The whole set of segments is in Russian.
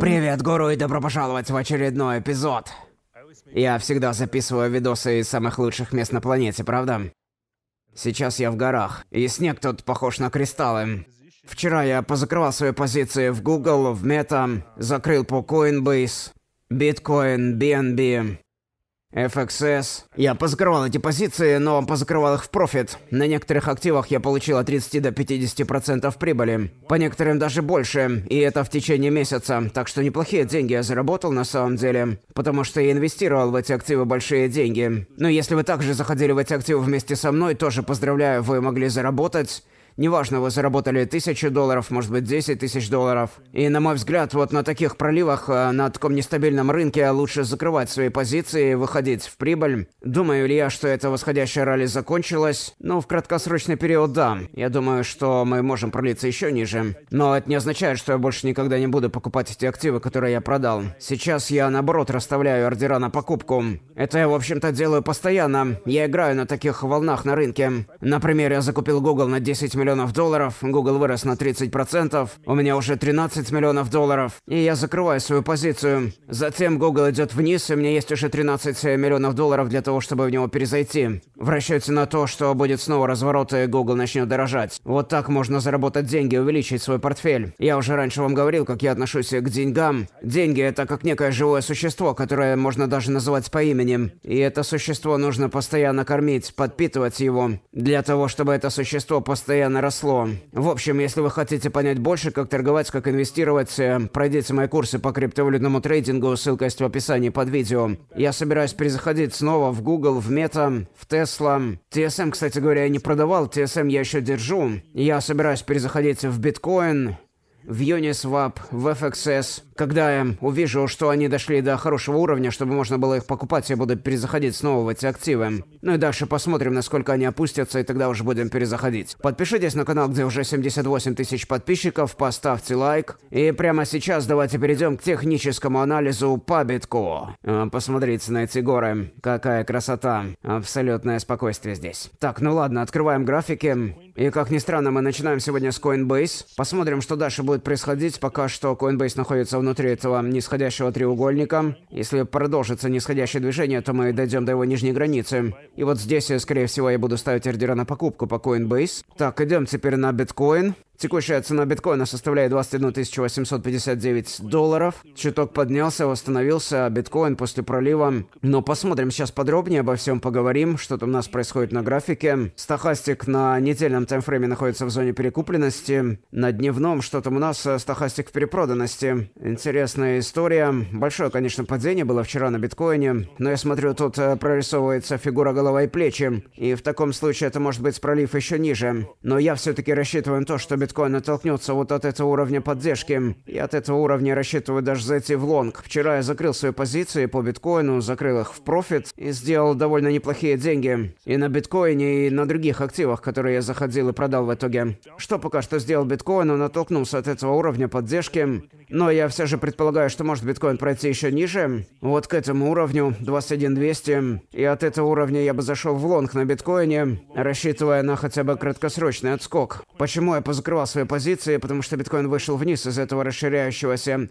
Привет, гуру, и добро пожаловать в очередной эпизод. Я всегда записываю видосы из самых лучших мест на планете, правда? Сейчас я в горах, и снег тут похож на кристаллы. Вчера я позакрывал свои позиции в Google, в Meta, закрыл по Coinbase, Bitcoin, BNB. FXS. Я позакрывал эти позиции, но позакрывал их в профит. На некоторых активах я получил от 30 до 50% прибыли. По некоторым даже больше, и это в течение месяца. Так что неплохие деньги я заработал на самом деле. Потому что я инвестировал в эти активы большие деньги. Но если вы также заходили в эти активы вместе со мной, тоже поздравляю, вы могли заработать... Неважно, вы заработали тысячу долларов, может быть, 10 тысяч долларов. И, на мой взгляд, вот на таких проливах, э, на таком нестабильном рынке лучше закрывать свои позиции и выходить в прибыль. Думаю ли я, что эта восходящая ралли закончилась? Ну, в краткосрочный период, да. Я думаю, что мы можем пролиться еще ниже. Но это не означает, что я больше никогда не буду покупать эти активы, которые я продал. Сейчас я, наоборот, расставляю ордера на покупку. Это я, в общем-то, делаю постоянно. Я играю на таких волнах на рынке. Например, я закупил Google на 10 миллионов миллионов долларов, Google вырос на 30%, у меня уже 13 миллионов долларов, и я закрываю свою позицию. Затем Google идет вниз, и меня есть уже 13 миллионов долларов для того, чтобы в него перезайти. В расчете на то, что будет снова разворот, и Google начнет дорожать. Вот так можно заработать деньги, увеличить свой портфель. Я уже раньше вам говорил, как я отношусь к деньгам. Деньги – это как некое живое существо, которое можно даже называть по имени. И это существо нужно постоянно кормить, подпитывать его. Для того, чтобы это существо постоянно постоянно росло. В общем, если вы хотите понять больше, как торговать, как инвестировать, э, пройдите мои курсы по криптовалютному трейдингу, ссылка есть в описании под видео. Я собираюсь перезаходить снова в Google, в Meta, в Tesla. TSM, кстати говоря, я не продавал, TSM я еще держу. Я собираюсь перезаходить в Bitcoin в Uniswap, в FXS. Когда я увижу, что они дошли до хорошего уровня, чтобы можно было их покупать, я буду перезаходить снова в эти активы. Ну и дальше посмотрим, насколько они опустятся, и тогда уже будем перезаходить. Подпишитесь на канал, где уже 78 тысяч подписчиков, поставьте лайк. И прямо сейчас давайте перейдем к техническому анализу по битку. А, посмотрите на эти горы. Какая красота. Абсолютное спокойствие здесь. Так, ну ладно, открываем графики. И как ни странно, мы начинаем сегодня с Coinbase. Посмотрим, что дальше будет происходить. Пока что Coinbase находится внутри этого нисходящего треугольника. Если продолжится нисходящее движение, то мы дойдем до его нижней границы. И вот здесь, скорее всего, я буду ставить ордера на покупку по Coinbase. Так, идем теперь на биткоин. Текущая цена биткоина составляет 21 859 долларов. Чуток поднялся, восстановился биткоин после пролива. Но посмотрим сейчас подробнее, обо всем поговорим, что там у нас происходит на графике. Стахастик на недельном таймфрейме находится в зоне перекупленности. На дневном что там у нас э, стахастик в перепроданности. Интересная история. Большое, конечно, падение было вчера на биткоине. Но я смотрю, тут э, прорисовывается фигура голова и плечи. И в таком случае это может быть пролив еще ниже. Но я все-таки рассчитываю на то, что биткоин биткоин оттолкнется вот от этого уровня поддержки. И от этого уровня рассчитываю даже зайти в лонг. Вчера я закрыл свои позиции по биткоину, закрыл их в профит и сделал довольно неплохие деньги. И на биткоине, и на других активах, которые я заходил и продал в итоге. Что пока что сделал биткоин, он оттолкнулся от этого уровня поддержки. Но я все же предполагаю, что может биткоин пройти еще ниже. Вот к этому уровню, 21200. И от этого уровня я бы зашел в лонг на биткоине, рассчитывая на хотя бы краткосрочный отскок. Почему я позакрывал сформировал свои позиции, потому что биткоин вышел вниз из этого расширяющегося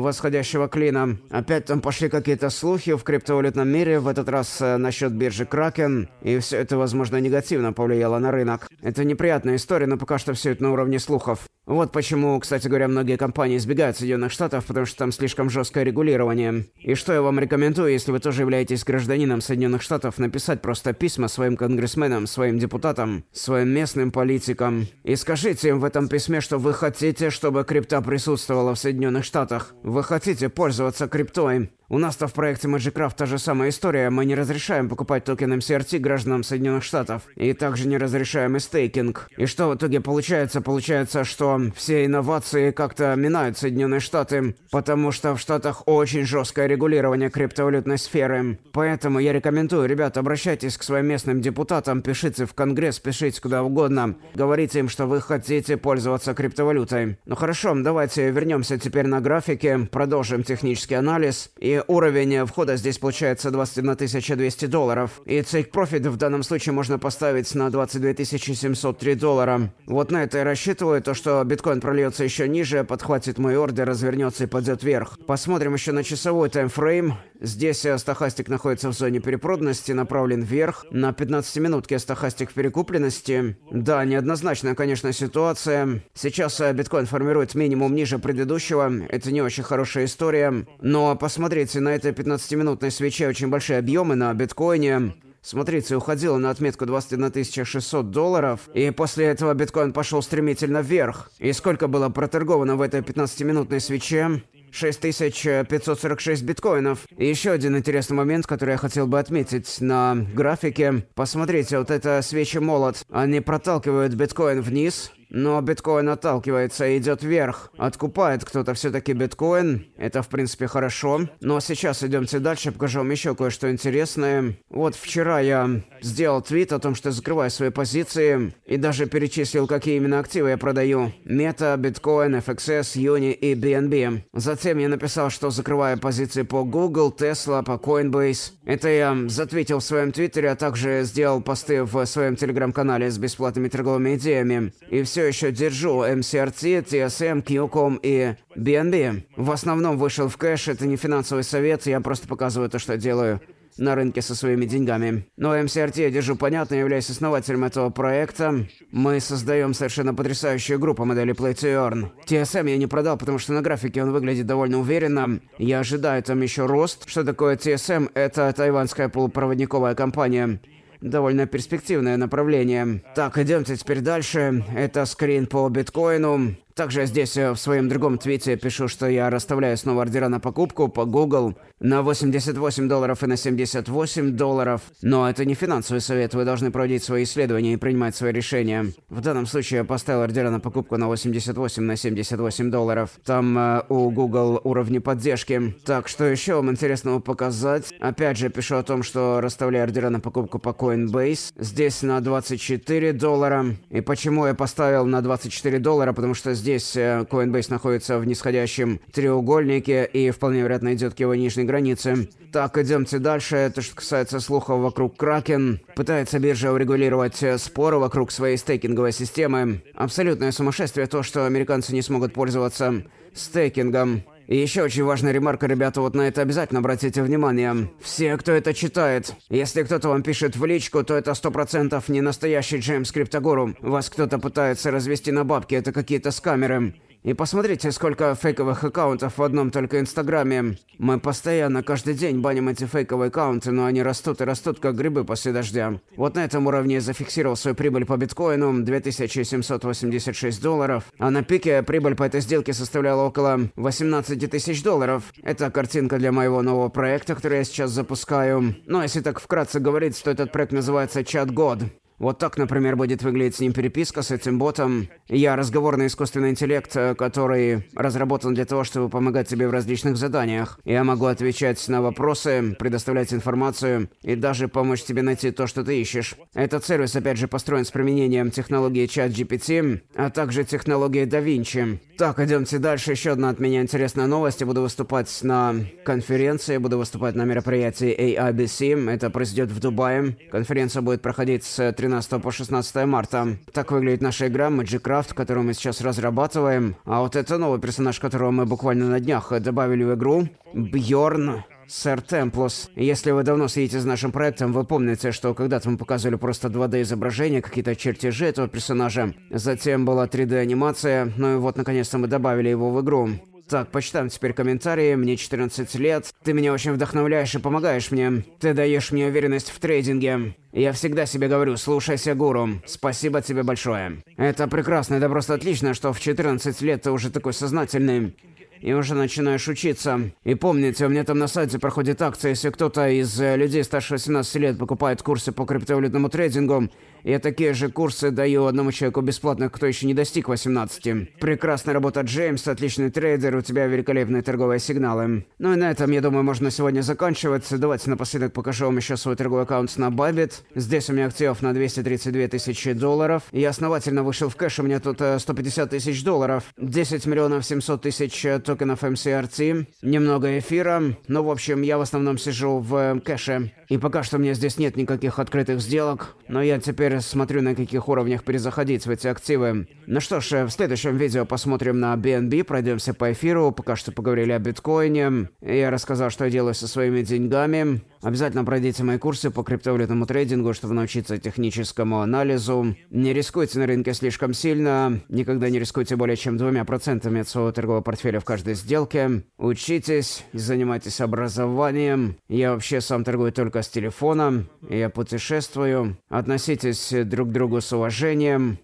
восходящего клина. Опять там пошли какие-то слухи в криптовалютном мире, в этот раз э, насчет биржи Kraken и все это, возможно, негативно повлияло на рынок. Это неприятная история, но пока что все это на уровне слухов. Вот почему, кстати говоря, многие компании избегают Соединенных Штатов, потому что там слишком жесткое регулирование. И что я вам рекомендую, если вы тоже являетесь гражданином Соединенных Штатов, написать просто письма своим конгрессменам, своим депутатам, своим местным политикам. И скажите им в этом письме, что вы хотите, чтобы крипта присутствовала в Соединенных Штатах. Вы хотите пользоваться криптой? У нас-то в проекте Magicraft та же самая история. Мы не разрешаем покупать токены MCRT гражданам Соединенных Штатов. И также не разрешаем и стейкинг. И что в итоге получается? Получается, что все инновации как-то минают Соединенные Штаты, потому что в Штатах очень жесткое регулирование криптовалютной сферы. Поэтому я рекомендую, ребят, обращайтесь к своим местным депутатам, пишите в Конгресс, пишите куда угодно. Говорите им, что вы хотите пользоваться криптовалютой. Ну хорошо, давайте вернемся теперь на графике продолжим технический анализ, и уровень входа здесь получается 21 1200 долларов. И take профит в данном случае можно поставить на 22 703 доллара. Вот на это и рассчитываю, то что биткоин прольется еще ниже, подхватит мой ордер, развернется и пойдет вверх. Посмотрим еще на часовой таймфрейм. Здесь стахастик находится в зоне перепроданности, направлен вверх. На 15 минутке стахастик перекупленности. Да, неоднозначная, конечно, ситуация. Сейчас э, биткоин формирует минимум ниже предыдущего. Это не очень хорошая история. Но посмотрите, на этой 15-минутной свече очень большие объемы на биткоине. Смотрите, уходила на отметку 21 600 долларов, и после этого биткоин пошел стремительно вверх. И сколько было проторговано в этой 15-минутной свече? 6546 биткоинов. И еще один интересный момент, который я хотел бы отметить на графике. Посмотрите, вот это свечи молот. Они проталкивают биткоин вниз, но биткоин отталкивается и идет вверх. Откупает кто-то все-таки биткоин. Это, в принципе, хорошо. Но сейчас идемте дальше, покажу вам еще кое-что интересное. Вот вчера я сделал твит о том, что закрываю свои позиции. И даже перечислил, какие именно активы я продаю. Мета, биткоин, FXS, Юни и BNB. Затем я написал, что закрываю позиции по Google, Tesla, по Coinbase. Это я затвитил в своем твиттере, а также сделал посты в своем телеграм-канале с бесплатными торговыми идеями. И все все еще держу MCRT, TSM, QCOM и BNB. В основном вышел в кэш, это не финансовый совет, я просто показываю то, что делаю на рынке со своими деньгами. Но МСРТ я держу понятно, являюсь основателем этого проекта. Мы создаем совершенно потрясающую группу модели Play to Earn. TSM я не продал, потому что на графике он выглядит довольно уверенно. Я ожидаю там еще рост. Что такое TSM? Это тайванская полупроводниковая компания довольно перспективное направление. Так, идемте теперь дальше. Это скрин по биткоину. Также здесь э, в своем другом твите пишу, что я расставляю снова ордера на покупку по Google на 88 долларов и на 78 долларов. Но это не финансовый совет, вы должны проводить свои исследования и принимать свои решения. В данном случае я поставил ордера на покупку на 88 на 78 долларов. Там э, у Google уровни поддержки. Так, что еще вам интересного показать? Опять же, пишу о том, что расставляю ордера на покупку по Coin Coinbase. Здесь на 24 доллара. И почему я поставил на 24 доллара? Потому что здесь э, Coinbase находится в нисходящем треугольнике и вполне вероятно идет к его нижней границе. Так, идемте дальше. Это что касается слухов вокруг Kraken. Пытается биржа урегулировать э, споры вокруг своей стейкинговой системы. Абсолютное сумасшествие то, что американцы не смогут пользоваться стейкингом еще очень важная ремарка, ребята, вот на это обязательно обратите внимание. Все, кто это читает, если кто-то вам пишет в личку, то это сто процентов не настоящий Джеймс Криптогору. Вас кто-то пытается развести на бабки, это какие-то скамеры. И посмотрите, сколько фейковых аккаунтов в одном только Инстаграме. Мы постоянно каждый день баним эти фейковые аккаунты, но они растут и растут, как грибы после дождя. Вот на этом уровне я зафиксировал свою прибыль по биткоину 2786 долларов, а на пике прибыль по этой сделке составляла около 18 тысяч долларов. Это картинка для моего нового проекта, который я сейчас запускаю. Но ну, а если так вкратце говорить, то этот проект называется «Чат Год». Вот так, например, будет выглядеть с ним переписка, с этим ботом. Я разговорный искусственный интеллект, э, который разработан для того, чтобы помогать тебе в различных заданиях. Я могу отвечать на вопросы, предоставлять информацию и даже помочь тебе найти то, что ты ищешь. Этот сервис, опять же, построен с применением технологии ChatGPT, а также технологии DaVinci. Так, идемте дальше. Еще одна от меня интересная новость. Я буду выступать на конференции, буду выступать на мероприятии AIBC. Это произойдет в Дубае. Конференция будет проходить с 13 13 по 16 марта. Так выглядит наша игра Magic Craft, которую мы сейчас разрабатываем. А вот это новый персонаж, которого мы буквально на днях добавили в игру. Бьорн. Сэр Темплос, если вы давно следите за нашим проектом, вы помните, что когда-то мы показывали просто 2D-изображения, какие-то чертежи этого персонажа. Затем была 3D-анимация, ну и вот наконец-то мы добавили его в игру. Так, почитаем теперь комментарии. Мне 14 лет. Ты меня очень вдохновляешь и помогаешь мне. Ты даешь мне уверенность в трейдинге. Я всегда себе говорю, слушайся гуру. Спасибо тебе большое. Это прекрасно, это просто отлично, что в 14 лет ты уже такой сознательный и уже начинаешь учиться. И помните, у меня там на сайте проходит акция, если кто-то из э, людей старше 18 лет покупает курсы по криптовалютному трейдингу, я такие же курсы даю одному человеку бесплатно, кто еще не достиг 18. Прекрасная работа, Джеймс, отличный трейдер, у тебя великолепные торговые сигналы. Ну и на этом, я думаю, можно сегодня заканчивать. Давайте напоследок покажу вам еще свой торговый аккаунт на Bybit. Здесь у меня активов на 232 тысячи долларов. Я основательно вышел в кэш, у меня тут 150 э, тысяч долларов, 10 миллионов 700 тысяч э, токенов MCRT, немного эфира. Ну, в общем, я в основном сижу в э, кэше. И пока что у меня здесь нет никаких открытых сделок, но я теперь теперь смотрю, на каких уровнях перезаходить в эти активы. Ну что ж, в следующем видео посмотрим на BNB, пройдемся по эфиру, пока что поговорили о биткоине. Я рассказал, что я делаю со своими деньгами. Обязательно пройдите мои курсы по криптовалютному трейдингу, чтобы научиться техническому анализу. Не рискуйте на рынке слишком сильно. Никогда не рискуйте более чем двумя процентами от своего торгового портфеля в каждой сделке. Учитесь, занимайтесь образованием. Я вообще сам торгую только с телефона. Я путешествую. Относитесь друг к другу с уважением.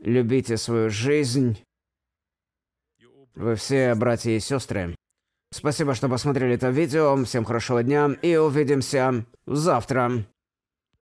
Любите свою жизнь. Вы все братья и сестры. Спасибо, что посмотрели это видео. Всем хорошего дня и увидимся завтра.